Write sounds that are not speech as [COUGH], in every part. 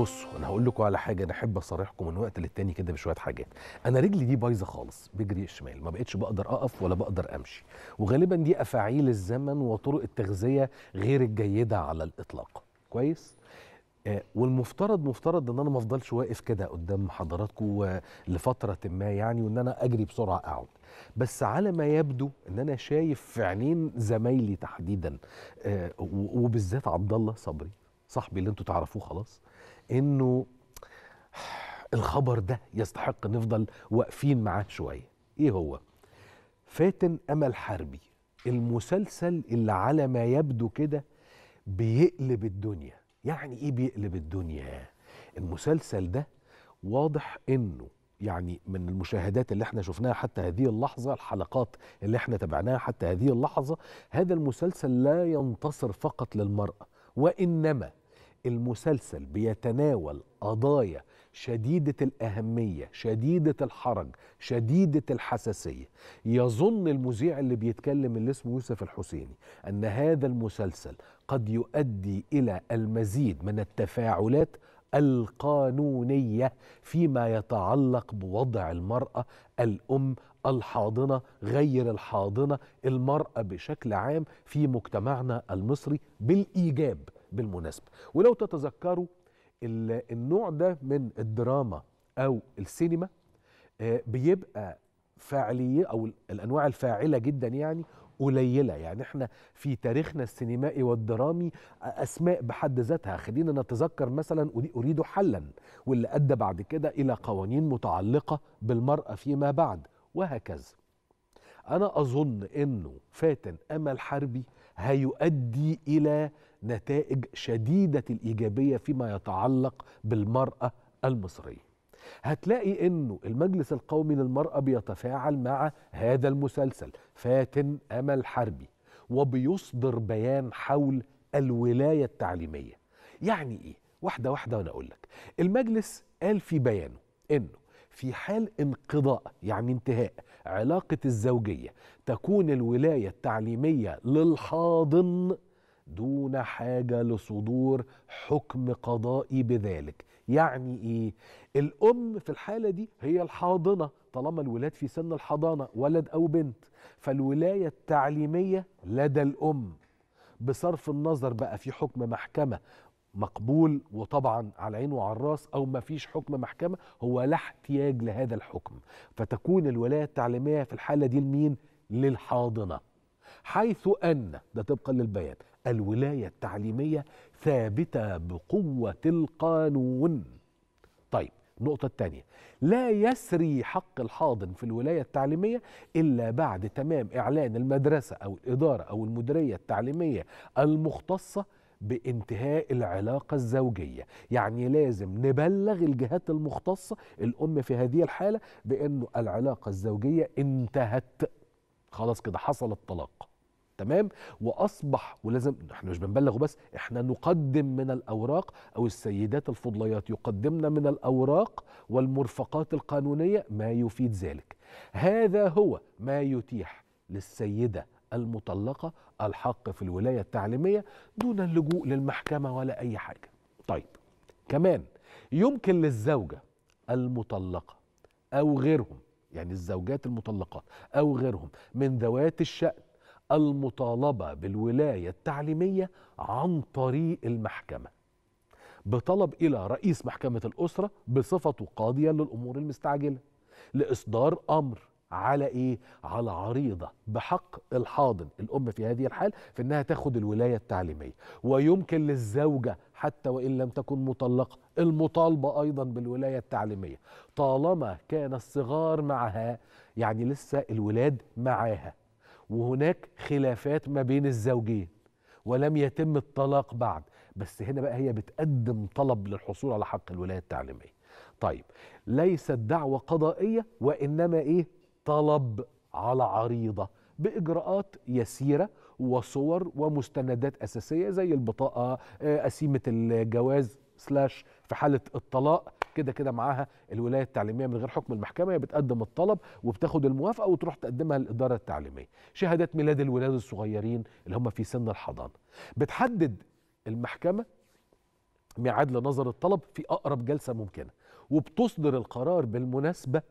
بصوا انا هقول لكم على حاجه انا احب اصارحكم من وقت للتاني كده بشويه حاجات انا رجلي دي بايظه خالص بجري الشمال ما بقتش بقدر اقف ولا بقدر امشي وغالبا دي افاعيل الزمن وطرق التغذيه غير الجيده على الاطلاق كويس آه والمفترض مفترض ان انا ما افضلش واقف كده قدام حضراتكم لفتره ما يعني وان انا اجري بسرعه اقعد بس على ما يبدو ان انا شايف في عينين زمايلي تحديدا آه وبالذات عبد الله صبري صاحبي اللي انتوا تعرفوه خلاص انه الخبر ده يستحق نفضل واقفين معاه شويه ايه هو فاتن امل حربي المسلسل اللي على ما يبدو كده بيقلب الدنيا يعني ايه بيقلب الدنيا المسلسل ده واضح انه يعني من المشاهدات اللي احنا شفناها حتى هذه اللحظة الحلقات اللي احنا تابعناها حتى هذه اللحظة هذا المسلسل لا ينتصر فقط للمرأة وإنما المسلسل بيتناول قضايا شديدة الأهمية شديدة الحرج شديدة الحساسية يظن المذيع اللي بيتكلم اللي اسمه يوسف الحسيني أن هذا المسلسل قد يؤدي إلى المزيد من التفاعلات القانونية فيما يتعلق بوضع المرأة الأم الحاضنة غير الحاضنة المرأة بشكل عام في مجتمعنا المصري بالإيجاب بالمناسبة ولو تتذكروا النوع ده من الدراما أو السينما آه، بيبقى فاعلية أو الأنواع الفاعلة جدا يعني قليله يعني احنا في تاريخنا السينمائي والدرامي اسماء بحد ذاتها خلينا نتذكر مثلا اريد حلا واللي ادى بعد كده الى قوانين متعلقه بالمراه فيما بعد وهكذا انا اظن انه فاتن امل حربي هيؤدي الى نتائج شديدة الإيجابية فيما يتعلق بالمرأة المصرية هتلاقي انه المجلس القومي للمرأة بيتفاعل مع هذا المسلسل فاتن امل حربي وبيصدر بيان حول الولاية التعليمية يعني ايه؟ واحدة واحدة وانا اقول لك المجلس قال في بيانه انه في حال انقضاء يعني انتهاء علاقة الزوجية تكون الولاية التعليمية للحاضن دون حاجه لصدور حكم قضائي بذلك يعني ايه الام في الحاله دي هي الحاضنه طالما الولاد في سن الحضانه ولد او بنت فالولايه التعليميه لدى الام بصرف النظر بقى في حكم محكمه مقبول وطبعا على عين وعلى الراس او ما فيش حكم محكمه هو لا احتياج لهذا الحكم فتكون الولايه التعليميه في الحاله دي لمين للحاضنه حيث ان ده طبقا للبيان الولاية التعليمية ثابتة بقوة القانون طيب النقطة الثانية لا يسري حق الحاضن في الولاية التعليمية إلا بعد تمام إعلان المدرسة أو الإدارة أو المديرية التعليمية المختصة بانتهاء العلاقة الزوجية يعني لازم نبلغ الجهات المختصة الأم في هذه الحالة بأنه العلاقة الزوجية انتهت خلاص كده حصل الطلاق تمام واصبح ولازم احنا مش بنبلغه بس احنا نقدم من الاوراق او السيدات الفضليات يقدمن من الاوراق والمرفقات القانونيه ما يفيد ذلك هذا هو ما يتيح للسيده المطلقه الحق في الولايه التعليميه دون اللجوء للمحكمه ولا اي حاجه طيب كمان يمكن للزوجه المطلقه او غيرهم يعني الزوجات المطلقات او غيرهم من ذوات الشأن المطالبه بالولايه التعليميه عن طريق المحكمه بطلب الى رئيس محكمه الاسره بصفته قاضيا للامور المستعجله لاصدار امر على ايه على عريضه بحق الحاضن الام في هذه الحال في انها تاخد الولايه التعليميه ويمكن للزوجه حتى وان لم تكن مطلقه المطالبه ايضا بالولايه التعليميه طالما كان الصغار معها يعني لسه الولاد معاها وهناك خلافات ما بين الزوجين ولم يتم الطلاق بعد بس هنا بقى هي بتقدم طلب للحصول على حق الولايه التعليميه طيب ليست دعوه قضائيه وانما ايه طلب على عريضه باجراءات يسيره وصور ومستندات اساسيه زي البطاقه آه، قسيمه الجواز سلاش في حاله الطلاق كده كده معاها الولايه التعليميه من غير حكم المحكمه هي بتقدم الطلب وبتاخد الموافقه وتروح تقدمها للاداره التعليميه شهادات ميلاد الولاد الصغيرين اللي هم في سن الحضانه بتحدد المحكمه ميعاد لنظر الطلب في اقرب جلسه ممكنه وبتصدر القرار بالمناسبه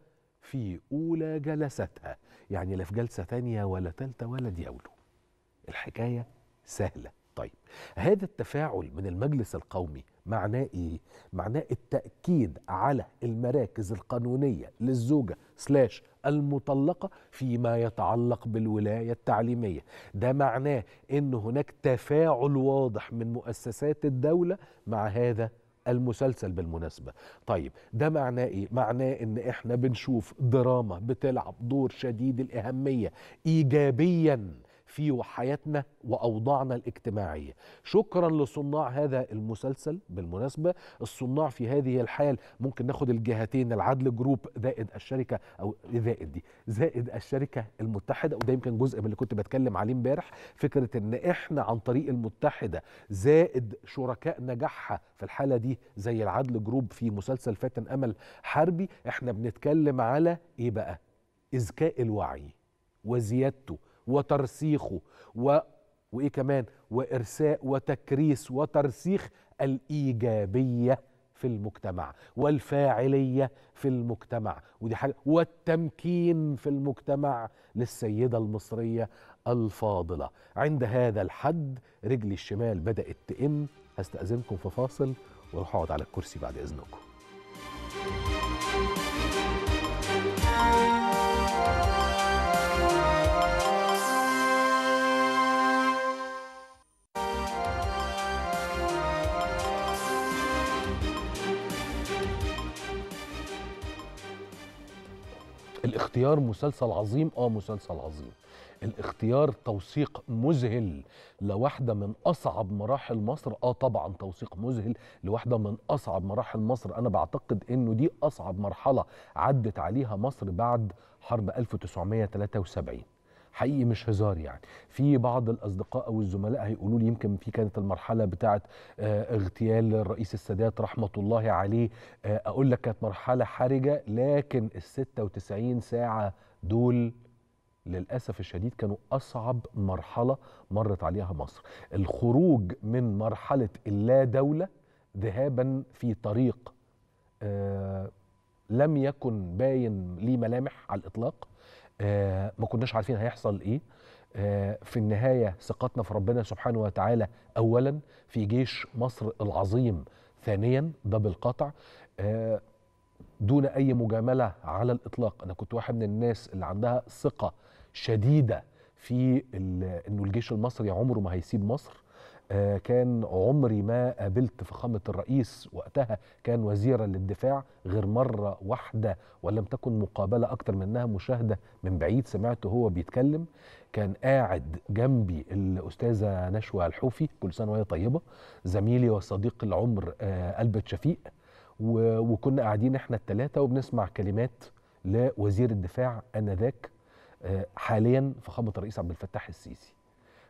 في اولى جلستها يعني لا في جلسه ثانيه ولا ثالثه ولا دياوله الحكايه سهله طيب هذا التفاعل من المجلس القومي معناه ايه معناه التاكيد على المراكز القانونيه للزوجه سلاش المطلقه فيما يتعلق بالولايه التعليميه ده معناه ان هناك تفاعل واضح من مؤسسات الدوله مع هذا المسلسل بالمناسبة طيب ده معناه ايه؟ معناه ان احنا بنشوف دراما بتلعب دور شديد الأهمية إيجابياً في وحياتنا واوضاعنا الاجتماعيه شكرا لصناع هذا المسلسل بالمناسبه الصناع في هذه الحال ممكن ناخد الجهتين العدل جروب زائد الشركه او زائد دي زائد الشركه المتحده وده يمكن جزء من اللي كنت بتكلم عليه امبارح فكره ان احنا عن طريق المتحده زائد شركاء نجاحها في الحاله دي زي العدل جروب في مسلسل فاتن امل حربي احنا بنتكلم على ايه بقى اذكاء الوعي وزيادته وترسيخه و وايه كمان وارساء وتكريس وترسيخ الايجابيه في المجتمع والفاعليه في المجتمع ودي حاجه والتمكين في المجتمع للسيده المصريه الفاضله عند هذا الحد رجلي الشمال بدات تئن هستاذنكم في فاصل واروح اقعد على الكرسي بعد اذنكم الاختيار مسلسل عظيم اه مسلسل عظيم الاختيار توثيق مذهل لواحده من اصعب مراحل مصر اه طبعا توثيق مذهل لواحده من اصعب مراحل مصر انا بعتقد انه دي اصعب مرحله عدت عليها مصر بعد حرب 1973 حقيقي مش هزار يعني في بعض الاصدقاء او الزملاء هيقولوا لي يمكن في كانت المرحله بتاعه آه، اغتيال الرئيس السادات رحمه الله عليه آه، اقول لك كانت مرحله حرجه لكن ال 96 ساعه دول للأسف الشديد كانوا أصعب مرحلة مرت عليها مصر الخروج من مرحلة اللا دولة ذهابا في طريق آه لم يكن باين ليه ملامح على الإطلاق آه، ما كناش عارفين هيحصل ايه آه، في النهايه ثقتنا في ربنا سبحانه وتعالى اولا في جيش مصر العظيم ثانيا ده بالقطع آه، دون اي مجامله على الاطلاق انا كنت واحد من الناس اللي عندها ثقه شديده في انه الجيش المصري عمره ما هيسيب مصر آه، كان عمري ما قابلت فخامة الرئيس وقتها كان وزيرا للدفاع غير مرة واحدة ولم تكن مقابلة أكتر من أنها مشاهدة من بعيد سمعته هو بيتكلم كان قاعد جنبي الأستاذة نشوى الحوفي كل سنة وهي طيبة زميلي وصديق العمر آه، ألبت شفيق وكنا قاعدين احنا الثلاثة وبنسمع كلمات لوزير الدفاع آنذاك آه، حاليا فخامة الرئيس عبد الفتاح السيسي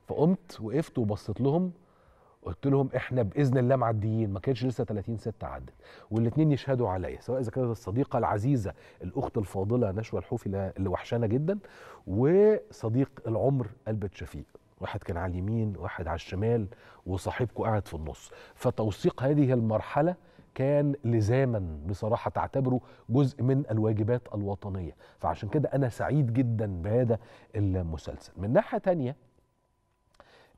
فقمت وقفت وبصيت لهم قلت لهم احنا باذن الله معديين ما كانش لسه 30 ست عدت والاثنين يشهدوا عليا سواء اذا كانت الصديقه العزيزه الاخت الفاضله نشوى الحوفي اللي وحشانه جدا وصديق العمر قلبة شفيق واحد كان على اليمين واحد على الشمال وصاحبكم قاعد في النص فتوثيق هذه المرحله كان لزاما بصراحة تعتبره جزء من الواجبات الوطنية فعشان كده أنا سعيد جدا بهذا المسلسل من ناحية تانية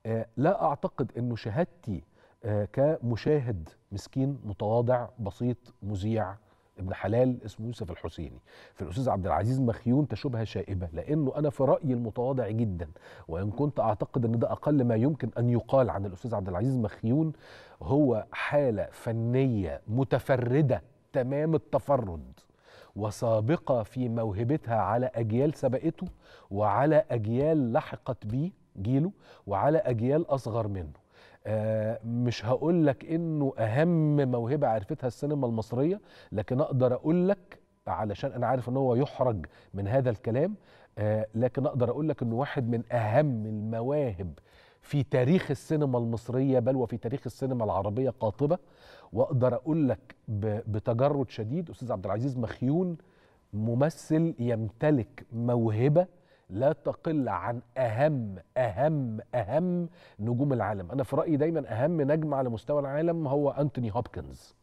آه، لا اعتقد انه شهادتي آه، كمشاهد مسكين متواضع بسيط مذيع ابن حلال اسمه يوسف الحسيني في الاستاذ عبد العزيز مخيون تشبه شائبه لانه انا في رايي المتواضع جدا وان كنت اعتقد ان ده اقل ما يمكن ان يقال عن الاستاذ عبد العزيز مخيون هو حاله فنيه متفرده تمام التفرد وسابقه في موهبتها على اجيال سبقته وعلى اجيال لحقت بيه جيله وعلى اجيال اصغر منه آه مش هقول لك انه اهم موهبه عرفتها السينما المصريه لكن اقدر اقول لك علشان انا عارف ان هو يحرج من هذا الكلام آه لكن اقدر اقول لك انه واحد من اهم المواهب في تاريخ السينما المصريه بل وفي تاريخ السينما العربيه قاطبه واقدر اقول لك بتجرد شديد استاذ عبد العزيز مخيون ممثل يمتلك موهبه لا تقل عن اهم اهم اهم نجوم العالم انا في رايي دايما اهم نجم على مستوى العالم هو انتوني هوبكنز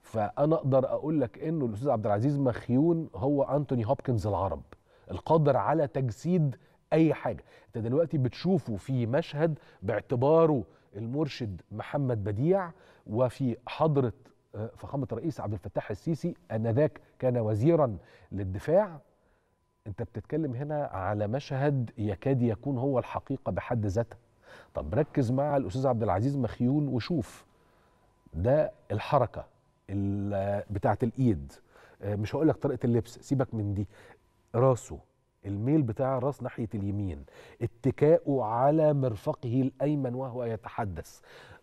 فانا اقدر اقول لك انه الاستاذ عبد العزيز مخيون هو انتوني هوبكنز العرب القادر على تجسيد اي حاجه انت دلوقتي بتشوفه في مشهد باعتباره المرشد محمد بديع وفي حضره آه، فخامه الرئيس عبد الفتاح السيسي انذاك كان وزيرا للدفاع انت بتتكلم هنا على مشهد يكاد يكون هو الحقيقه بحد ذاتها طب ركز مع الاستاذ عبد العزيز مخيون وشوف ده الحركه بتاعه الايد آه، مش هقول لك طريقه اللبس سيبك من دي راسه الميل بتاع الراس ناحيه اليمين اتكاؤه على مرفقه الايمن وهو يتحدث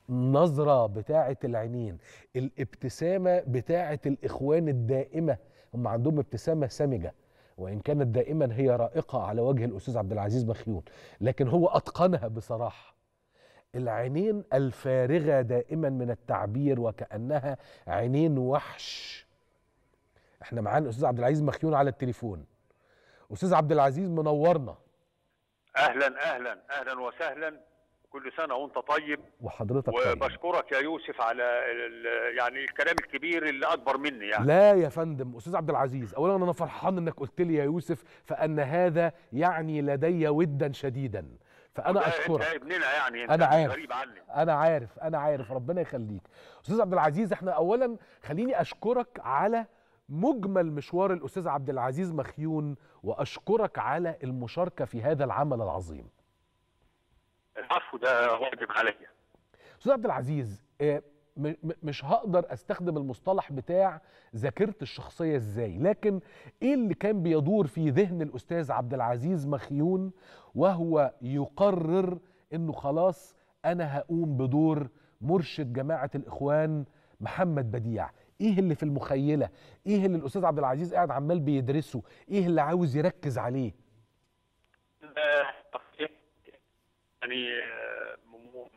النظره بتاعه العينين الابتسامه بتاعه الاخوان الدائمه هم عندهم ابتسامه سمجه وان كانت دائما هي رائقه على وجه الاستاذ عبد العزيز مخيون لكن هو اتقنها بصراحه العينين الفارغه دائما من التعبير وكانها عينين وحش احنا معانا الاستاذ عبد العزيز مخيون على التليفون استاذ عبد العزيز منورنا اهلا اهلا اهلا وسهلا كل سنه وانت طيب وحضرتك طيب. وبشكرك طيب. يا يوسف على يعني الكلام الكبير اللي اكبر مني يعني لا يا فندم استاذ عبد العزيز اولا انا فرحان انك قلت لي يا يوسف فان هذا يعني لدي ودا شديدا فانا اشكرك انت ابننا يعني انت انا عارف غريب عني. انا عارف انا عارف ربنا يخليك استاذ عبد العزيز احنا اولا خليني اشكرك على مجمل مشوار الاستاذ عبد العزيز مخيون واشكرك على المشاركه في هذا العمل العظيم العفو ده واجب عليا استاذ عبد العزيز آه، مش هقدر استخدم المصطلح بتاع ذاكرت الشخصيه ازاي لكن ايه اللي كان بيدور في ذهن الاستاذ عبد العزيز مخيون وهو يقرر انه خلاص انا هقوم بدور مرشد جماعه الاخوان محمد بديع ايه اللي في المخيله ايه اللي الاستاذ عبد العزيز قاعد عمال بيدرسه ايه اللي عاوز يركز عليه آه، يعني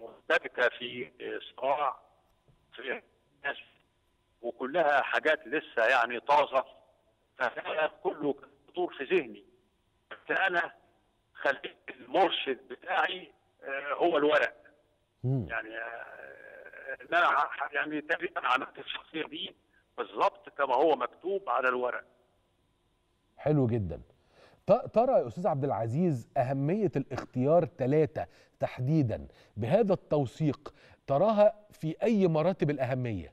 مشتركه في صراع في الناس وكلها حاجات لسه يعني طازه فهذا كله خطور في ذهني فانا خليت المرشد بتاعي آه، هو الورق يعني آه، انا يعني تقريبا عملت الشخصيه دي بالظبط كما هو مكتوب على الورق حلو جدا ترى يا استاذ عبد العزيز اهميه الاختيار ثلاثه تحديدا بهذا التوثيق تراها في اي مراتب الاهميه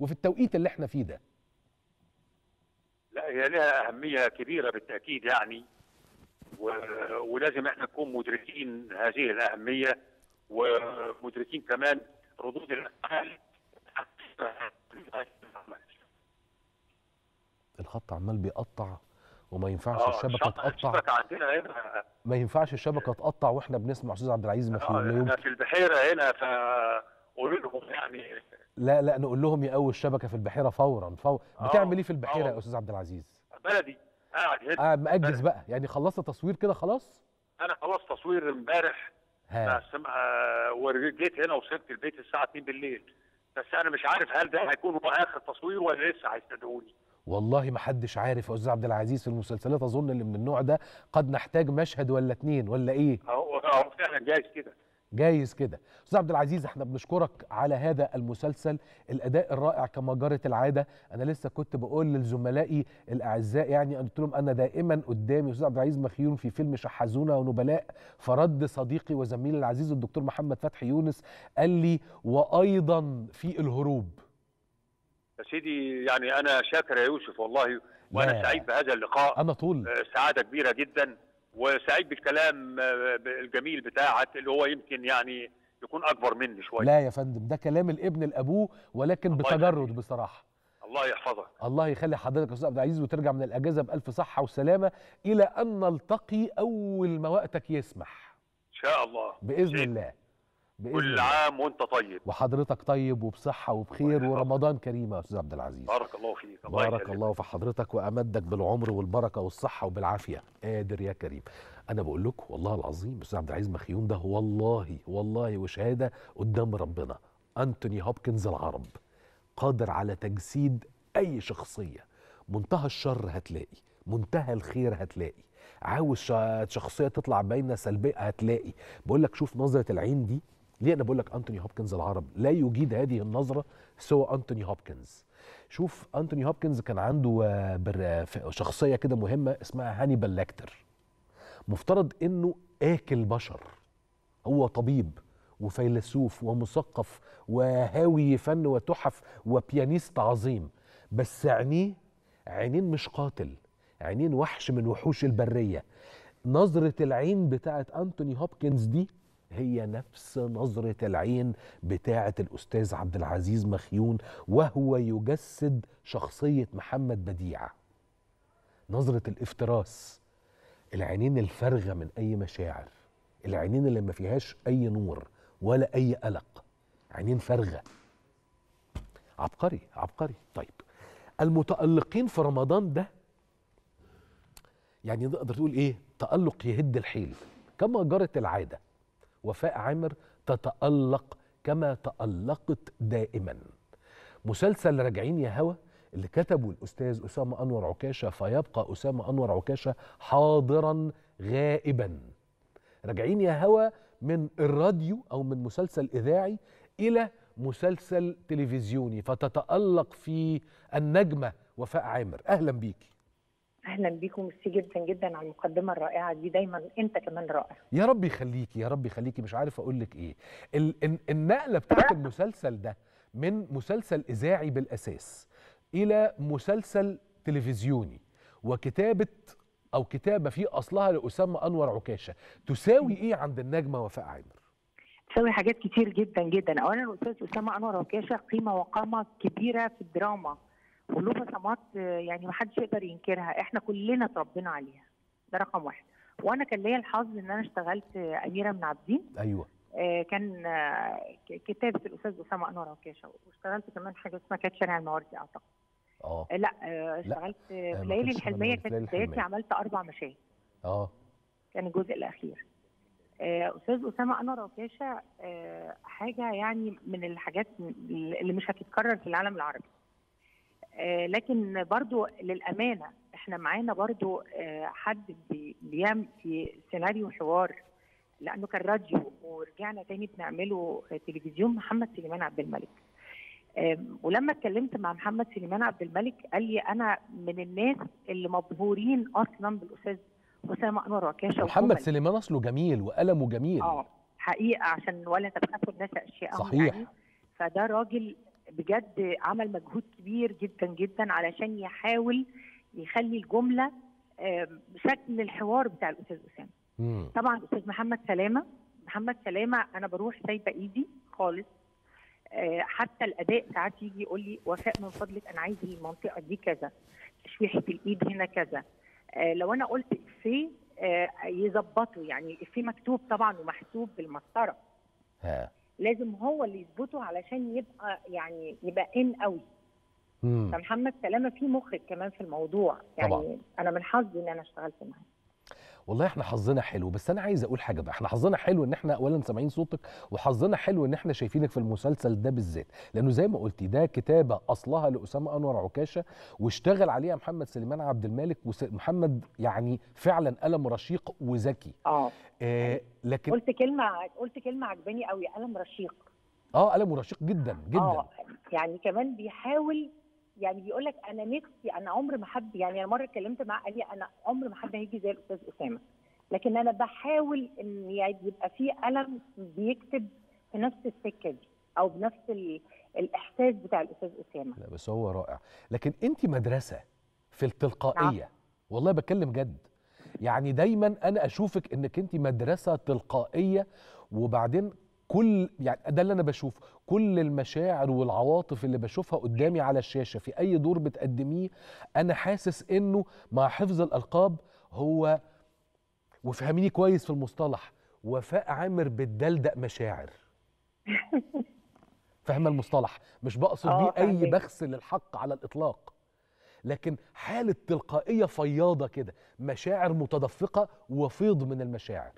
وفي التوقيت اللي احنا فيه ده لا هي لها اهميه كبيره بالتاكيد يعني و... ولازم احنا نكون مدركين هذه الاهميه ومدركين كمان ردود الافعال الخط عمال بيقطع وما ينفعش آه الشبكه تقطع عندنا هنا ما ينفعش الشبكه تقطع واحنا بنسمع استاذ عبد العزيز ما في آه، في البحيره هنا ف لهم يعني لا لا نقول لهم يقوي الشبكه في البحيره فورا فورا آه، بتعمل ايه في البحيره يا استاذ عبد العزيز؟ بلدي قاعد هنا آه مأجز بقى يعني خلصت تصوير كده خلاص؟ انا خلصت تصوير امبارح ها ورجيت هنا وصلت البيت الساعه 2 بالليل بس انا مش عارف هل ده هيكون هو اخر تصوير ولا لسه هيستدعوني والله ما حدش عارف يا استاذ عبد العزيز في المسلسلات اظن اللي من النوع ده قد نحتاج مشهد ولا اتنين ولا ايه اه فعلا جايز كده جايز كده استاذ عبد العزيز احنا بنشكرك على هذا المسلسل الاداء الرائع كما جرت العاده انا لسه كنت بقول لزملائي الاعزاء يعني قلت لهم انا دائما قدامي استاذ عبد العزيز مخيون في فيلم شحذونا ونبلاء فرد صديقي وزميلي العزيز الدكتور محمد فتحي يونس قال لي وايضا في الهروب يا سيدي يعني انا شاكر يا يوسف والله وانا سعيد بهذا اللقاء انا طول آه، سعاده كبيره جدا وسعيد بالكلام آه، الجميل بتاعك اللي هو يمكن يعني يكون اكبر مني شويه لا يا فندم ده كلام الابن لابوه ولكن بتجرد بصراحه الله يحفظك الله يخلي حضرتك يا استاذ عبد العزيز وترجع من الاجازه بالف صحه وسلامه الى ان نلتقي اول ما وقتك يسمح ان شاء الله باذن الله كل عام وانت طيب وحضرتك طيب وبصحة وبخير ورمضان كريم يا أستاذ عبد العزيز بارك الله فيك الله بارك يخليك. الله في حضرتك وأمدك بالعمر والبركة والصحة وبالعافية قادر يا كريم أنا بقول لكم والله العظيم أستاذ عبد العزيز مخيون ده والله والله وشهادة قدام ربنا أنتوني هوبكنز العرب قادر على تجسيد أي شخصية منتهى الشر هتلاقي منتهى الخير هتلاقي عاوز شخصية تطلع باينة سلبية هتلاقي بقول لك شوف نظرة العين دي ليه انا بقول لك انتوني هوبكنز العرب لا يجيد هذه النظره سوى انتوني هوبكنز شوف انتوني هوبكنز كان عنده آه، شخصيه كده مهمه اسمها هانيبال لكتر مفترض انه اكل بشر هو طبيب وفيلسوف ومثقف وهاوي فن وتحف وبيانيست عظيم بس عينيه عينين مش قاتل عينين وحش من وحوش البريه نظره العين بتاعت انتوني هوبكنز دي هي نفس نظرة العين بتاعة الأستاذ عبد العزيز مخيون وهو يجسد شخصية محمد بديع نظرة الافتراس العينين الفارغة من أي مشاعر العينين اللي ما فيهاش أي نور ولا أي قلق عينين فارغة عبقري عبقري طيب المتألقين في رمضان ده يعني نقدر تقول ايه تألق يهد الحيل كما جرت العاده وفاء عامر تتألق كما تألقت دائما مسلسل راجعين يا هوى اللي كتبه الأستاذ أسامة أنور عكاشة فيبقى أسامة أنور عكاشة حاضرا غائبا راجعين يا هوى من الراديو أو من مسلسل إذاعي إلى مسلسل تلفزيوني فتتألق في النجمة وفاء عامر أهلا بيكي اهلا بيكم ميرسي جدا جدا على المقدمه الرائعه دي دايما انت كمان رائع يا رب يخليكي يا رب يخليكي مش عارف اقول لك ايه النقله بتاعت المسلسل ده من مسلسل اذاعي بالاساس الى مسلسل تلفزيوني وكتابه او كتابه في اصلها لاسامه انور عكاشه تساوي ايه عند النجمه وفاء عامر تساوي حاجات كتير جدا جدا اولا الاستاذ اسامه انور عكاشه قيمه وقامه كبيره في الدراما كلهم بصمات يعني ما حدش يقدر ينكرها احنا كلنا اتربينا عليها ده رقم واحد وانا كان ليا الحظ ان انا اشتغلت اميره من عابدين ايوه آه، كان آه، كتابه الاستاذ اسامه انور عكاشه واشتغلت كمان حاجه اسمها كانت شارع الموارد اعتقد اه, آه، لا اشتغلت في ليالي الحلميه كانت بدايتي عملت اربع مشاهد اه كان الجزء الاخير استاذ اسامه انور عكاشه حاجه يعني من الحاجات اللي مش هتتكرر في العالم العربي آه، لكن برضو للامانه احنا معانا برضو آه، حد بيعمل في سيناريو حوار لانه كان راديو ورجعنا تاني بنعمله تلفزيون محمد سليمان عبد الملك آه، ولما اتكلمت مع محمد سليمان عبد الملك قال لي انا من الناس اللي مبهورين اصلا بالاستاذ أسامة انور وكاشا محمد سليمان اصله جميل وقلمه جميل اه حقيقه عشان ولا تبخسوا الناس اشياء صحيح يعني فده راجل بجد عمل مجهود كبير جدا جدا علشان يحاول يخلي الجمله شكل الحوار بتاع الاستاذ اسامه. طبعا الاستاذ محمد سلامه محمد سلامه انا بروح سايبه ايدي خالص آه، حتى الاداء ساعات يجي يقول لي وفاء من فضلك انا عايز المنطقه دي كذا تشويحه الايد هنا كذا آه، لو انا قلت في آه، يظبطه يعني في مكتوب طبعا ومحسوب بالمسطره. لازم هو اللي يظبطه علشان يبقى يعني يبقى ان قوي فمحمد سلامه في مخرج كمان في الموضوع يعني طبعا. انا من حظي ان انا اشتغلت معاه والله احنا حظنا حلو بس انا عايز اقول حاجه بقى احنا حظنا حلو ان احنا اولا سامعين صوتك وحظنا حلو ان احنا شايفينك في المسلسل ده بالذات لانه زي ما قلتي ده كتابه اصلها لاسامه انور عكاشه واشتغل عليها محمد سليمان عبد الملك ومحمد يعني فعلا قلم رشيق وذكي آه. اه لكن قلت كلمه قلت كلمه عجباني قوي قلم رشيق اه قلم رشيق جدا آه، جدا اه يعني كمان بيحاول يعني بيقول لك انا نفسي انا عمر ما حد يعني انا مره اتكلمت معاه قال لي انا عمر ما حد هيجي زي الاستاذ اسامه لكن انا بحاول ان يعني يبقى في قلم بيكتب في نفس السكه دي او بنفس الاحساس بتاع الاستاذ اسامه لا بس هو رائع لكن انت مدرسه في التلقائيه نعم. والله بتكلم جد يعني دايما انا اشوفك انك انت مدرسه تلقائيه وبعدين كل يعني ده اللي انا بشوفه كل المشاعر والعواطف اللي بشوفها قدامي على الشاشه في اي دور بتقدميه انا حاسس انه مع حفظ الالقاب هو وافهميني كويس في المصطلح وفاء عامر بتدلدق مشاعر [LAUGHS] فاهمه المصطلح مش بقصد بيه آه، اي بخس للحق على الاطلاق لكن حاله تلقائيه فياضه كده مشاعر متدفقه وفيض من المشاعر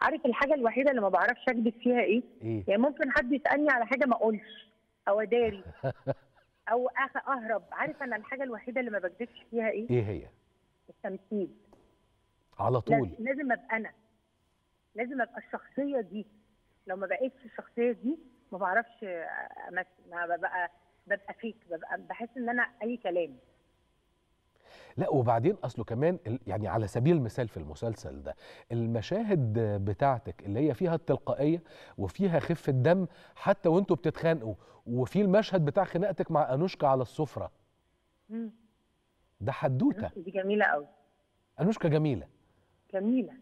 عارف الحاجه الوحيده اللي ما بعرفش اكذب فيها ايه؟ إيه؟ يعني ممكن حد يسالني على حاجه ما اقولش او اداري [LAUGHS] او اهرب عارف انا الحاجه الوحيده اللي ما بكذبش فيها ايه؟ ايه هي؟ التمثيل على طول لازم ابقى انا لازم ابقى الشخصيه دي لو ما بقتش الشخصيه دي ما بعرفش امثل ما ببقى ببقى فيك ببقى بحس ان انا اي كلام لا وبعدين اصله كمان يعني على سبيل المثال في المسلسل ده المشاهد بتاعتك اللي هي فيها التلقائيه وفيها خفه دم حتى وانتوا بتتخانقوا وفي المشهد بتاع خناقتك مع انوشكا على السفره ده حدوته دي جميله قوي انوشكا جميله جميله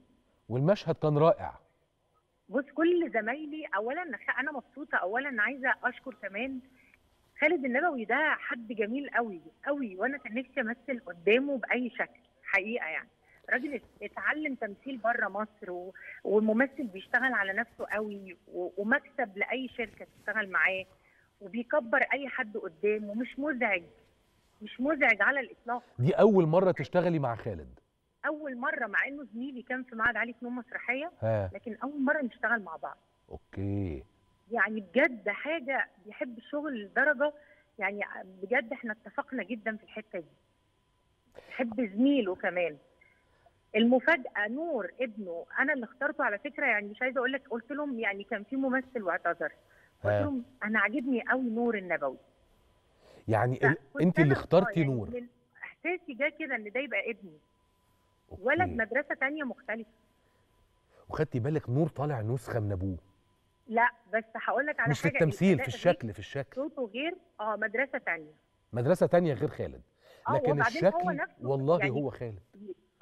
والمشهد كان رائع بص كل زمايلي اولا انا مبسوطه اولا عايزه اشكر كمان خالد النبوي ده حد جميل قوي قوي وانا كان نفسي امثل قدامه باي شكل حقيقه يعني راجل اتعلم تمثيل بره مصر و... وممثل بيشتغل على نفسه قوي و... ومكسب لاي شركه تشتغل معاه وبيكبر اي حد قدامه ومش مزعج مش مزعج على الاطلاق دي اول مره تشتغلي مع خالد اول مره مع انه زميلي كان في معهد علي فنون مسرحيه لكن اول مره نشتغل مع بعض اوكي يعني بجد حاجه بيحب الشغل لدرجه يعني بجد احنا اتفقنا جدا في الحته دي بيحب زميله كمان المفاجاه نور ابنه انا اللي اخترته على فكره يعني مش عايزه اقول لك قلت لهم يعني كان في ممثل واعتذر قلت آه. لهم انا عاجبني قوي نور النبوي يعني انت اللي اخترتي آه، يعني نور احساسي جه كده ان ده يبقى ابني ولد مدرسه تانية مختلفه وخدتي بالك نور طالع نسخه من ابوه لا بس هقول لك على مش حاجه مش في التمثيل في الشكل في الشكل صوته غير اه مدرسه ثانيه مدرسه ثانيه غير خالد آه، لكن الشكل هو نفسه والله يعني هو خالد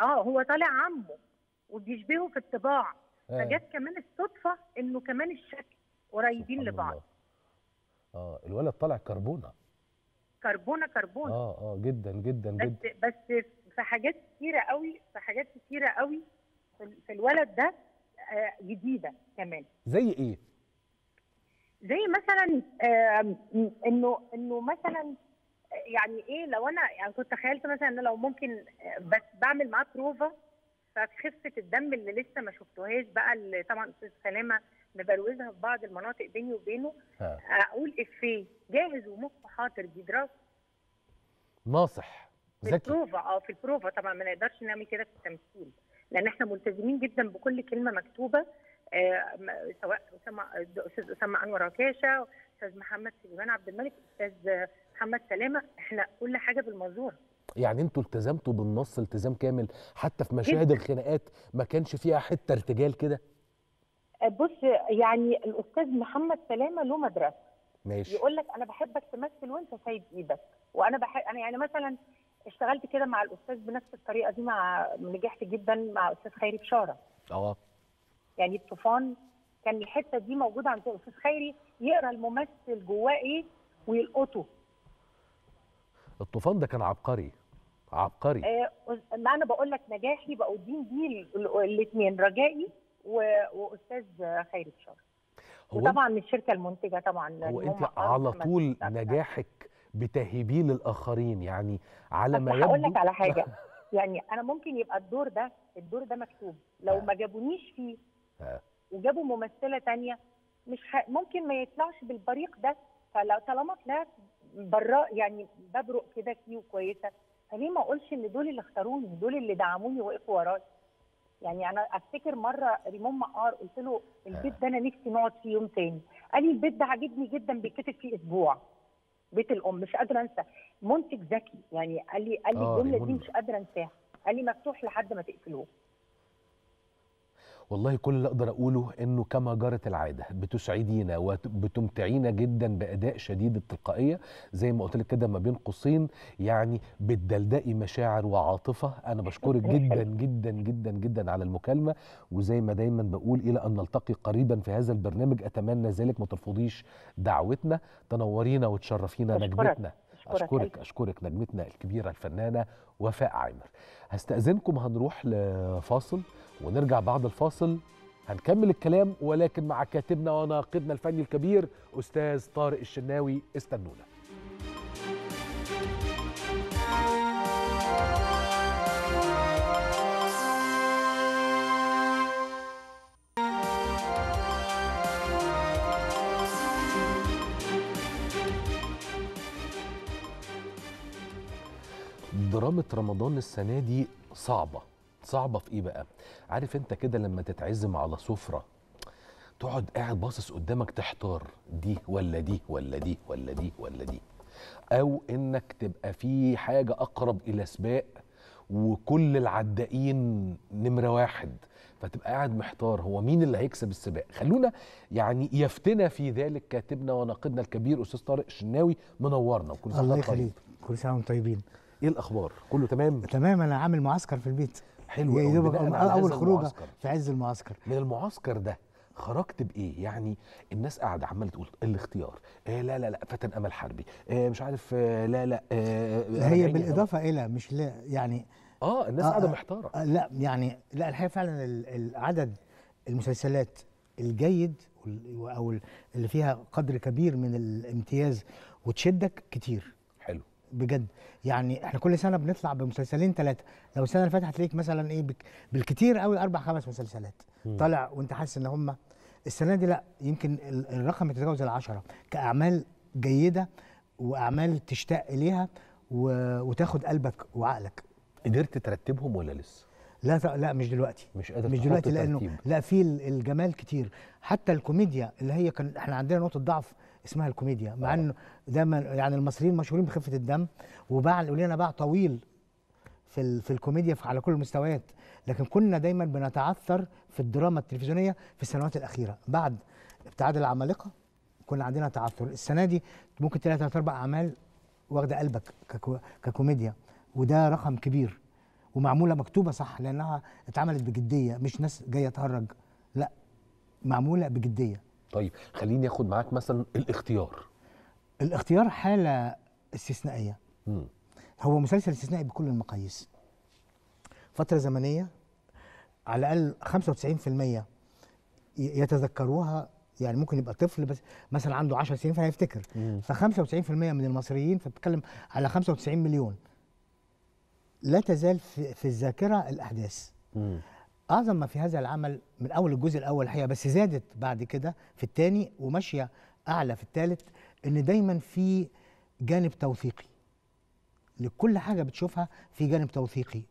اه هو طالع عمه وبيشبهه في الطباع آه. فجت كمان الصدفه انه كمان الشكل قريبين لبعض اه الولد طالع كربونه كربونه كربونه اه اه جدا جدا بس جدا بس في حاجات كتيره قوي في حاجات كتيره قوي في الولد ده جديده آه، كمان زي ايه زي مثلا انه انه مثلا يعني ايه لو انا يعني كنت تخيلت مثلا ان لو ممكن بس بعمل معاه بروفا فخفه الدم اللي لسه ما شفتوهاش بقى اللي طبعا استاذ سلامه مبروزها في بعض المناطق بيني وبينه ها. اقول افيه جاهز ومخه حاضر بيدرس ناصح ذكي في البروفا اه في البروفا طبعا ما نقدرش نعمل كده في التمثيل لان احنا ملتزمين جدا بكل كلمه مكتوبه آه، سواء اسامه الاستاذ اسامه انور عكاشه استاذ محمد سليمان عبد الملك استاذ محمد سلامه احنا كل حاجه بالمنظور يعني انتوا التزمتوا بالنص التزام كامل حتى في مشاهد الخناقات ما كانش فيها حته ارتجال كده آه، بص يعني الاستاذ محمد سلامه له مدرسه ماشي يقول لك انا بحبك تمثل وانت سايب ايدك وانا بحب انا يعني مثلا اشتغلت كده مع الاستاذ بنفس الطريقه دي مع نجحت جدا مع استاذ خيري بشاره اه يعني الطوفان كان الحته دي موجوده عند الاستاذ خيري يقرا الممثل جواه ايه ويلقطه الطوفان ده كان عبقري عبقري آه ما انا بقول لك نجاحي بقودين دي الاثنين رجائي واستاذ خيري بشار وطبعا من الشركه المنتجه طبعا هو انت على طول نجاحك بتهبيه للاخرين يعني على ما يبدو هقول لك على حاجه [LAUGHS] يعني انا ممكن يبقى الدور ده الدور ده مكتوب لو آه. ما جابونيش فيه آه. وجابوا ممثله ثانيه مش ح... ممكن ما يطلعش بالبريق ده فلو طالما طلعت براء يعني ببرق كده فيه وكويسه فليه ما اقولش ان دول اللي اختاروني دول اللي دعموني ووقفوا ورايا يعني انا افتكر مره ريمون مقار قلت له البيت آه. ده انا نفسي نقعد فيه يوم تاني قال لي البيت ده عاجبني جدا بيتكتب فيه اسبوع بيت الام مش قادره انسى منتج ذكي يعني قال لي قال لي آه، الجمله دي مش قادره انساها قال لي مفتوح لحد ما تقفلوه والله كل اللي اقدر اقوله انه كما جرت العاده بتسعدينا وبتمتعينا جدا باداء شديد التلقائيه زي ما قلت لك كده ما بين قوسين يعني بتدلدقي مشاعر وعاطفه انا بشكرك جدا جدا جدا جدا على المكالمه وزي ما دايما بقول الى ان نلتقي قريبا في هذا البرنامج اتمنى ذلك ما ترفضيش دعوتنا تنورينا وتشرفينا نجمتنا أشكرك أشكرك, أشكرك نجمتنا الكبيرة الفنانة وفاء عامر هستأذنكم هنروح لفاصل ونرجع بعد الفاصل هنكمل الكلام ولكن مع كاتبنا وناقدنا الفني الكبير أستاذ طارق الشناوي استنونا درامة رمضان السنة دي صعبة صعبه في ايه بقى عارف انت كده لما تتعزم على سفره تقعد قاعد باصص قدامك تحتار دي ولا دي ولا دي ولا دي ولا دي او انك تبقى في حاجه اقرب الى سباق وكل العدائين نمره واحد فتبقى قاعد محتار هو مين اللي هيكسب السباق خلونا يعني يفتنا في ذلك كاتبنا وناقدنا الكبير استاذ طارق الشناوي منورنا وكل سنه الله طيب. يخليك كل سنه وانتم طيبين ايه الاخبار كله تمام تمام انا عامل معسكر في البيت حلو يا دوبك اول خروجه في عز المعسكر من المعسكر ده خرجت بايه يعني الناس قاعده عماله تقول الاختيار آه لا لا لا فتن امل حربي آه مش عارف آه لا لا آه, آه، هي بالاضافه الى إيه مش لا يعني اه الناس آه، قاعده آه محتاره آه لا يعني لا الحقيقه فعلا العدد المسلسلات الجيد او اللي فيها قدر كبير من الامتياز وتشدك كتير بجد يعني احنا كل سنه بنطلع بمسلسلين ثلاثه لو السنه اللي فاتت هتلاقيك مثلا ايه بالكتير قوي اربع خمس مسلسلات م. طالع وانت حاسس ان هم السنه دي لا يمكن الرقم يتجاوز العشرة كاعمال جيده واعمال تشتاق اليها وتاخد قلبك وعقلك قدرت ترتبهم ولا لسه لا لا مش دلوقتي مش قادر مش دلوقتي لانه لا في الجمال كتير حتى الكوميديا اللي هي كان احنا عندنا نقطه ضعف اسمها الكوميديا مع انه دايما يعني المصريين مشهورين بخفه الدم وباع ولينا باع طويل في في الكوميديا في على كل المستويات لكن كنا دايما بنتعثر في الدراما التلفزيونيه في السنوات الاخيره بعد ابتعاد العمالقه كنا عندنا تعثر السنه دي ممكن تلاقي ثلاث اربع اعمال واخده قلبك ككو ككوميديا وده رقم كبير ومعموله مكتوبه صح لانها اتعملت بجديه مش ناس جايه تهرج لا معموله بجديه طيب خليني اخد معاك مثلا الاختيار الاختيار حاله استثنائيه مم. هو مسلسل استثنائي بكل المقاييس فتره زمنيه على الاقل 95% يتذكروها يعني ممكن يبقى طفل بس مثلا عنده 10 سنين فهيفتكر ف 95% من المصريين فبتتكلم على 95 مليون لا تزال في, في الذاكره الاحداث مم. اعظم ما في هذا العمل من اول الجزء الاول الحقيقه بس زادت بعد كده في الثاني وماشيه اعلى في الثالث ان دايما في جانب توثيقي لكل حاجه بتشوفها في جانب توثيقي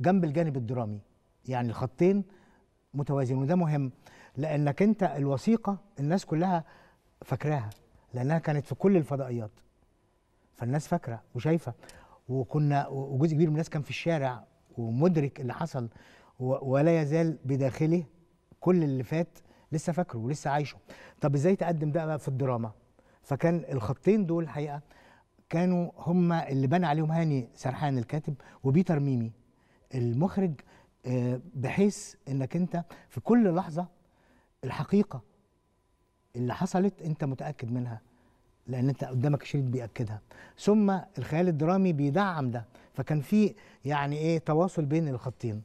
جنب الجانب الدرامي يعني الخطين متوازن وده مهم لانك انت الوثيقه الناس كلها فاكراها لانها كانت في كل الفضائيات فالناس فاكره وشايفه وكنا وجزء كبير من الناس كان في الشارع ومدرك اللي حصل ولا يزال بداخله كل اللي فات لسه فاكره ولسه عايشه طب ازاي تقدم ده بقى في الدراما فكان الخطين دول الحقيقه كانوا هما اللي بنى عليهم هاني سرحان الكاتب وبيتر ميمي المخرج آه، بحيث انك انت في كل لحظه الحقيقه اللي حصلت انت متاكد منها لان انت قدامك شريط بياكدها ثم الخيال الدرامي بيدعم ده فكان في يعني ايه تواصل بين الخطين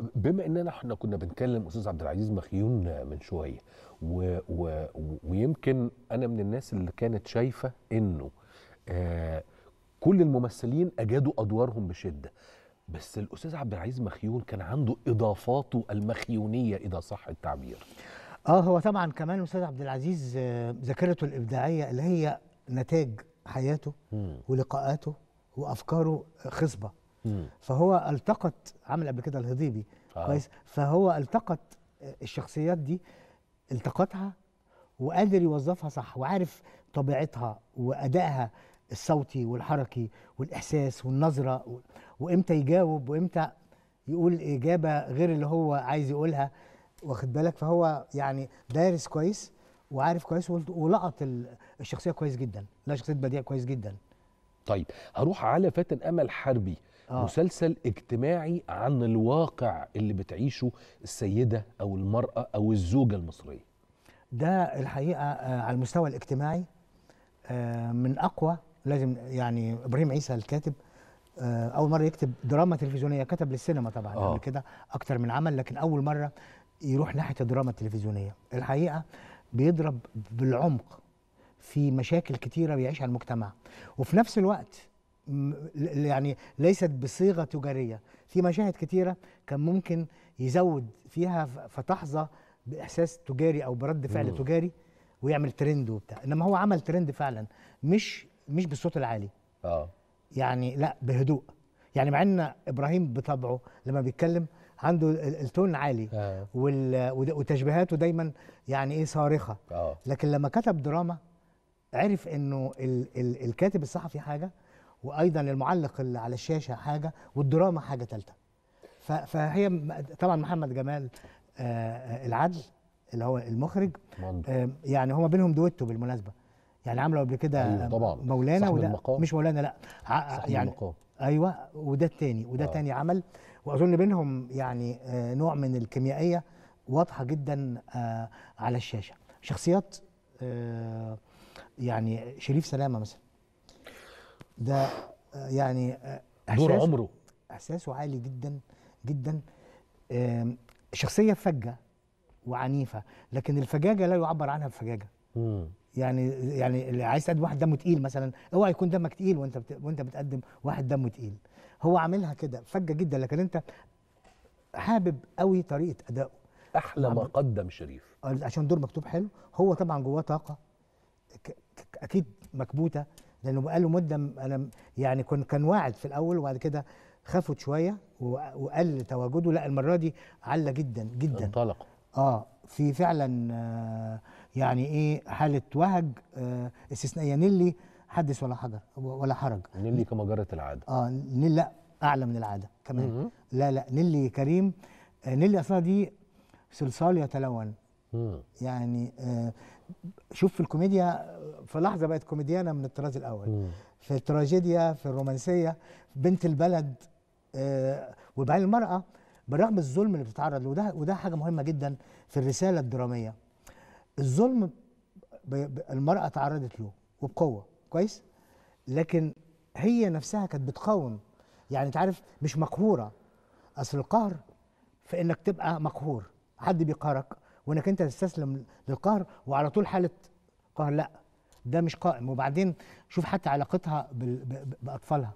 بما اننا احنا كنا بنتكلم استاذ عبد العزيز مخيون من شويه و و ويمكن انا من الناس اللي كانت شايفه انه آه كل الممثلين اجادوا ادوارهم بشده بس الاستاذ عبد العزيز مخيون كان عنده اضافاته المخيونيه اذا صح التعبير اه هو طبعا كمان الاستاذ عبد العزيز آه، ذاكرته الابداعيه اللي هي نتاج حياته ولقاءاته وافكاره خصبه فهو التقط عمل قبل كده الهضيبي آه. كويس فهو التقط الشخصيات دي التقطها وقادر يوظفها صح وعارف طبيعتها وادائها الصوتي والحركي والاحساس والنظره و... وامتى يجاوب وامتى يقول اجابه غير اللي هو عايز يقولها واخد بالك فهو يعني دارس كويس وعارف كويس ولقط الشخصيه كويس جدا لا شخصيه بديع كويس جدا طيب هروح على فاتن امل حربي آه. مسلسل اجتماعي عن الواقع اللي بتعيشه السيده او المراه او الزوجه المصريه ده الحقيقه آه، على المستوى الاجتماعي آه، من اقوى لازم يعني ابراهيم عيسى الكاتب آه، اول مره يكتب دراما تلفزيونيه كتب للسينما طبعا قبل كده اكتر من عمل لكن اول مره يروح ناحيه الدراما التلفزيونيه الحقيقه بيضرب بالعمق في مشاكل كتيره بيعيشها المجتمع وفي نفس الوقت يعني ليست بصيغه تجاريه في مشاهد كتيره كان ممكن يزود فيها فتحظى باحساس تجاري او برد فعل مم. تجاري ويعمل ترند وبتاع انما هو عمل ترند فعلا مش مش بالصوت العالي اه يعني لا بهدوء يعني مع ان ابراهيم بطبعه لما بيتكلم عنده التون عالي آه. وتشبيهاته دايما يعني ايه صارخه آه. لكن لما كتب دراما عرف انه ال ال الكاتب الصحفي حاجه وايضا المعلق اللي على الشاشه حاجه والدراما حاجه ثالثه فهي طبعا محمد جمال آه، آه، العدل اللي هو المخرج آه، يعني هما بينهم دويتو بالمناسبه يعني عملوا قبل كده أيوة مولانا وده المقام. مش مولانا لا يعني المقام. ايوه وده الثاني وده آه. عمل واظن بينهم يعني نوع من الكيميائيه واضحه جدا على الشاشه شخصيات يعني شريف سلامه مثلا ده آه، يعني دور آه، عمره احساسه عالي جدا جدا شخصيه فجه وعنيفه لكن الفجاجه لا يعبر عنها بفجاجه يعني يعني اللي عايز تقدم واحد دمه تقيل مثلا اوعى يكون دمك تقيل وانت وانت بتقدم واحد دمه تقيل هو عاملها كده فجه جدا لكن انت حابب قوي طريقه ادائه احلى ما قدم شريف عشان دور مكتوب حلو هو طبعا جواه طاقه اكيد مكبوته لانه بقى له مده انا يعني كان كان واعد في الاول وبعد كده خفت شويه وقل تواجده لا المره دي على جدا جدا انطلق اه في فعلا آه، يعني ايه حاله وهج آه، استثنائيه نيلي حدث ولا حجر ولا حرج نيلي كما جرت العاده اه نيلي لا اعلى من العاده كمان م -م. لا لا نيلي كريم آه، نيلي اصلا دي صلصال يتلون يعني شوف في الكوميديا في لحظه بقت كوميديانه من الطراز الاول مم. في التراجيديا في الرومانسيه بنت البلد آه وبعدين المراه بالرغم الظلم اللي بتتعرض له وده وده حاجه مهمه جدا في الرساله الدراميه الظلم المراه تعرضت له وبقوه كويس لكن هي نفسها كانت بتقاوم يعني انت عارف مش مقهوره اصل القهر في انك تبقى مقهور حد بيقهرك وانك انت تستسلم للقهر وعلى طول حاله قهر لا ده مش قائم وبعدين شوف حتى علاقتها باطفالها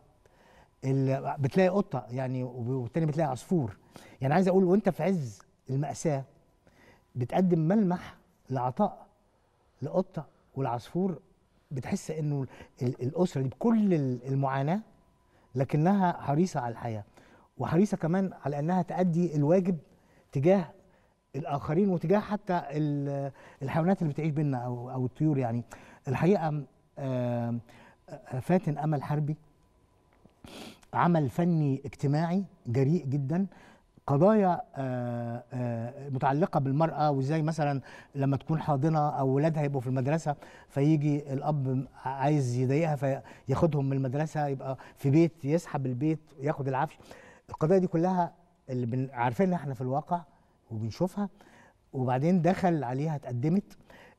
بتلاقي قطه يعني والتاني بتلاقي عصفور يعني عايز اقول وانت في عز الماساه بتقدم ملمح لعطاء لقطه والعصفور بتحس انه الاسره دي بكل المعاناه لكنها حريصه على الحياه وحريصه كمان على انها تؤدي الواجب تجاه الاخرين وتجاه حتى الحيوانات اللي بتعيش بينا او او الطيور يعني الحقيقه آه، آه، فاتن امل حربي عمل فني اجتماعي جريء جدا قضايا آه، متعلقة بالمرأة وازاي مثلا لما تكون حاضنة أو ولادها يبقوا في المدرسة فيجي الأب عايز يضايقها فياخدهم من المدرسة يبقى في بيت يسحب البيت ياخد العفش القضايا دي كلها اللي عارفينها احنا في الواقع وبنشوفها وبعدين دخل عليها اتقدمت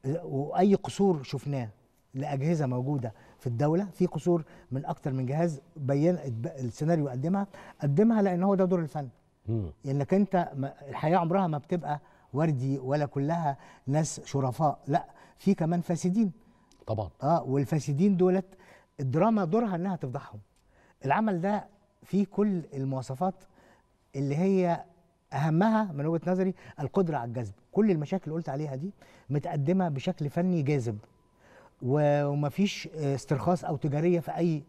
آه، واي قصور شفناه لاجهزه موجوده في الدوله في قصور من اكتر من جهاز بين السيناريو قدمها قدمها لان هو ده دور الفن انك يعني انت الحياه عمرها ما بتبقى وردي ولا كلها ناس شرفاء لا في كمان فاسدين طبعا اه والفاسدين دولت الدراما دورها انها تفضحهم العمل ده فيه كل المواصفات اللي هي اهمها من وجهه نظري القدره على الجذب كل المشاكل اللي قلت عليها دي متقدمه بشكل فني جاذب ومفيش استرخاص او تجاريه في اي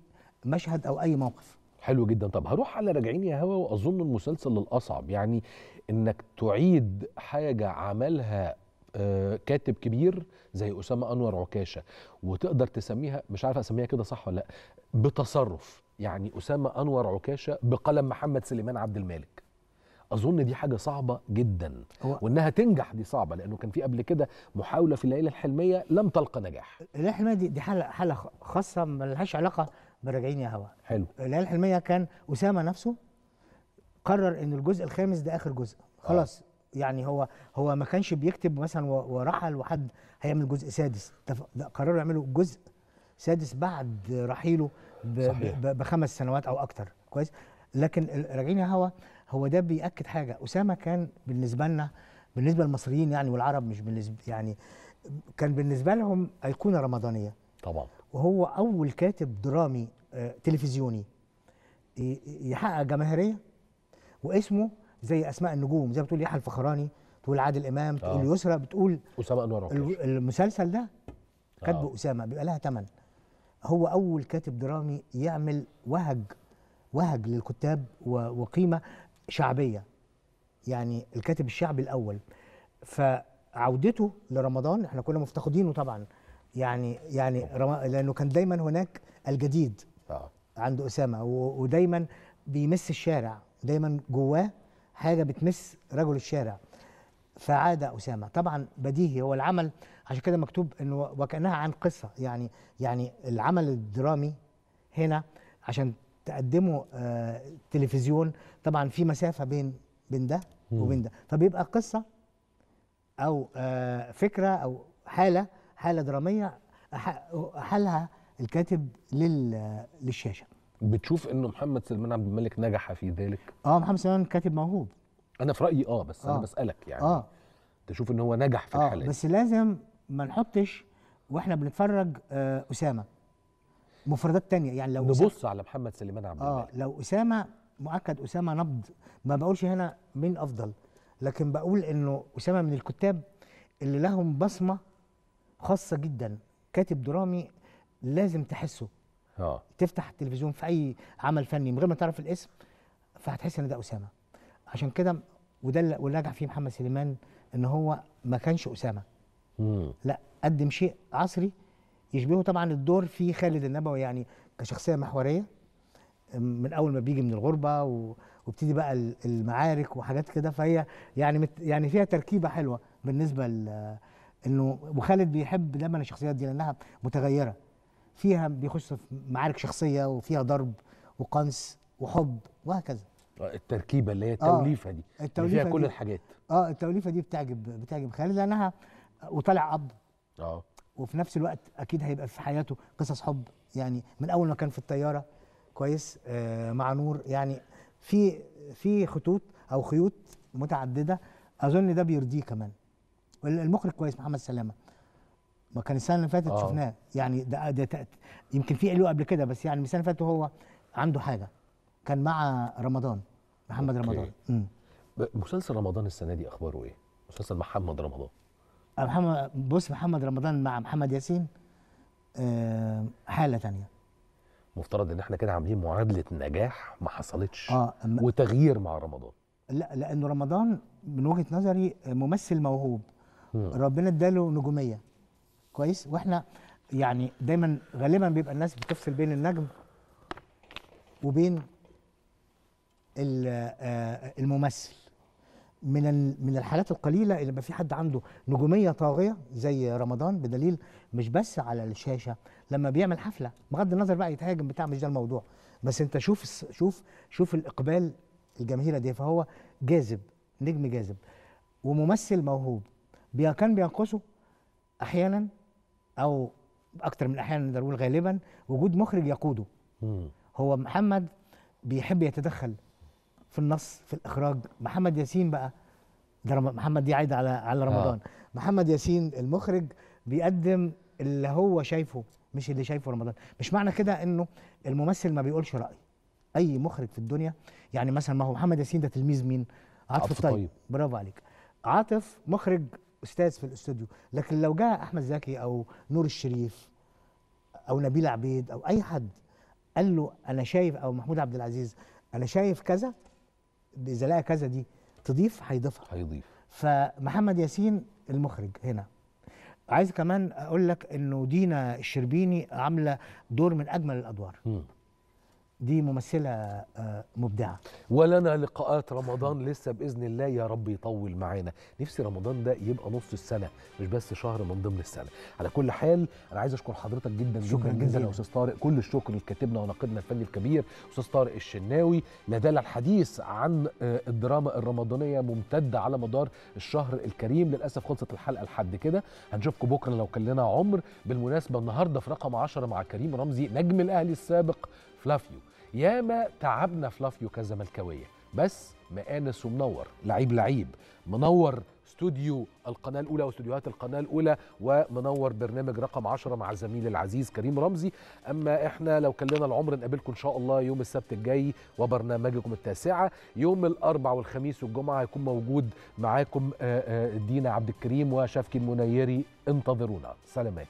مشهد او اي موقف حلو جدا طب هروح على راجعين يا هوا واظن المسلسل الاصعب يعني انك تعيد حاجه عملها آه، كاتب كبير زي اسامه انور عكاشه وتقدر تسميها مش عارف اسميها كده صح ولا لا بتصرف يعني اسامه انور عكاشه بقلم محمد سليمان عبد الملك اظن دي حاجه صعبه جدا هو وانها تنجح دي صعبه لانه كان في قبل كده محاوله في الليله الحلميه لم تلقى نجاح الليله الحلميه دي, دي حاله حاله خاصه ما لهاش علاقه براجعين يا هوا حلو الليله الحلميه كان اسامه نفسه قرر ان الجزء الخامس ده اخر جزء آه. خلاص آه. يعني هو هو ما كانش بيكتب مثلا ورحل وحد هيعمل جزء سادس قرروا يعملوا جزء سادس بعد رحيله بخمس سنوات او اكتر كويس لكن راجعين يا هوا هو ده بيأكد حاجة أسامة كان بالنسبة لنا بالنسبة للمصريين يعني والعرب مش بالنسبة يعني كان بالنسبة لهم أيقونة رمضانية طبعا وهو أول كاتب درامي آه، تلفزيوني يحقق جماهيرية واسمه زي أسماء النجوم زي بتقول يحيى الفخراني تقول عادل إمام تقول آه. يسرى بتقول أسامة أنور المسلسل ده كاتبه آه. أسامة بيبقى لها تمن هو أول كاتب درامي يعمل وهج وهج للكتاب وقيمة شعبيه يعني الكاتب الشعبي الاول فعودته لرمضان احنا كنا مفتقدينه طبعا يعني يعني رم... لانه كان دايما هناك الجديد آه. عند اسامه و... ودايما بيمس الشارع دايما جواه حاجه بتمس رجل الشارع فعاد اسامه طبعا بديهي هو العمل عشان كده مكتوب انه وكانها عن قصه يعني يعني العمل الدرامي هنا عشان تقدمه آه، تلفزيون طبعا في مسافه بين بين ده وبين ده فبيبقى قصه او آه، فكره او حاله حاله دراميه حلها الكاتب للشاشه بتشوف انه محمد سلمان عبد الملك نجح في ذلك اه محمد سلمان كاتب موهوب انا في رايي اه بس آه. انا بسالك يعني اه تشوف ان هو نجح في آه الحاله بس لازم ما نحطش واحنا بنتفرج آه اسامه مفردات تانية يعني لو نبص على محمد سليمان عبد اه لو اسامه مؤكد اسامه نبض ما بقولش هنا مين افضل لكن بقول انه اسامه من الكتاب اللي لهم بصمه خاصه جدا كاتب درامي لازم تحسه اه تفتح التلفزيون في اي عمل فني من غير ما تعرف الاسم فهتحس ان ده اسامه عشان كده وده اللي نجح فيه محمد سليمان ان هو ما كانش اسامه مم. لا قدم شيء عصري يشبهه طبعا الدور في خالد النبوي يعني كشخصيه محوريه من اول ما بيجي من الغربه وابتدي بقى المعارك وحاجات كده فهي يعني يعني فيها تركيبه حلوه بالنسبه انه وخالد بيحب دايما الشخصيات دي لانها متغيره فيها بيخش في معارك شخصيه وفيها ضرب وقنص وحب وهكذا آه، التركيبه اللي هي آه، التوليفه آه دي التوليفه اللي فيها كل دي الحاجات اه التوليفه دي بتعجب بتعجب خالد لانها وطالع اب اه وفي نفس الوقت اكيد هيبقى في حياته قصص حب يعني من اول ما كان في الطياره كويس آه مع نور يعني في في خطوط او خيوط متعدده اظن ده بيرضيه كمان المخرج كويس محمد سلامه ما كان السنه اللي فاتت آه. شفناه يعني ده ده تأت. يمكن في له قبل كده بس يعني السنه اللي فاتت هو عنده حاجه كان مع رمضان محمد أوكي. رمضان مسلسل رمضان السنه دي اخباره ايه؟ مسلسل محمد رمضان محمد بص محمد رمضان مع محمد ياسين آه، حاله تانية مفترض ان احنا كده عاملين معادله نجاح ما حصلتش آه وتغيير مع رمضان لا لانه رمضان من وجهه نظري آه، ممثل موهوب م. ربنا اداله نجوميه كويس واحنا يعني دايما غالبا بيبقى الناس بتفصل بين النجم وبين آه، الممثل من من الحالات القليله اللي يبقى في حد عنده نجوميه طاغيه زي رمضان بدليل مش بس على الشاشه لما بيعمل حفله بغض النظر بقى يتهاجم بتاع مش ده الموضوع بس انت شوف شوف شوف الاقبال الجماهير دي فهو جاذب نجم جاذب وممثل موهوب كان بينقصه احيانا او اكتر من احيانا نقدر نقول غالبا وجود مخرج يقوده هو محمد بيحب يتدخل في النص في الاخراج محمد ياسين بقى ده محمد دي عايده على على رمضان آه. محمد ياسين المخرج بيقدم اللي هو شايفه مش اللي شايفه رمضان مش معنى كده انه الممثل ما بيقولش راي اي مخرج في الدنيا يعني مثلا ما هو محمد ياسين ده تلميذ مين عاطف طيب. طيب. برافو عليك عاطف مخرج استاذ في الاستوديو لكن لو جاء احمد زكي او نور الشريف او نبيل عبيد او اي حد قال له انا شايف او محمود عبد العزيز انا شايف كذا اذا لقى كذا دي تضيف هيضيفها هيضيف فمحمد ياسين المخرج هنا عايز كمان اقول لك انه دينا الشربيني عامله دور من اجمل الادوار م. دي ممثلة آه، مبدعة ولنا لقاءات رمضان لسه بإذن الله يا رب يطول معانا نفسي رمضان ده يبقى نص السنة مش بس شهر من ضمن السنة على كل حال أنا عايز أشكر حضرتك جدا شكرا جدا يا أستاذ طارق كل الشكر لكاتبنا وناقدنا الفني الكبير أستاذ طارق الشناوي لدال الحديث عن آه، الدراما الرمضانية ممتدة على مدار الشهر الكريم للأسف خلصت الحلقة لحد كده هنشوفكم بكرة لو كان لنا عمر بالمناسبة النهاردة في رقم 10 مع كريم رمزي نجم الأهلي السابق فلافيو ياما تعبنا في لافيو كزملكاويه بس مقانس ومنور لعيب لعيب منور استوديو القناه الاولى واستوديوهات القناه الاولى ومنور برنامج رقم 10 مع الزميل العزيز كريم رمزي اما احنا لو كان لنا العمر نقابلكم ان شاء الله يوم السبت الجاي وبرنامجكم التاسعه يوم الاربع والخميس والجمعه هيكون موجود معاكم آه، آه، دينا عبد الكريم وشافكي المنيري انتظرونا سلامات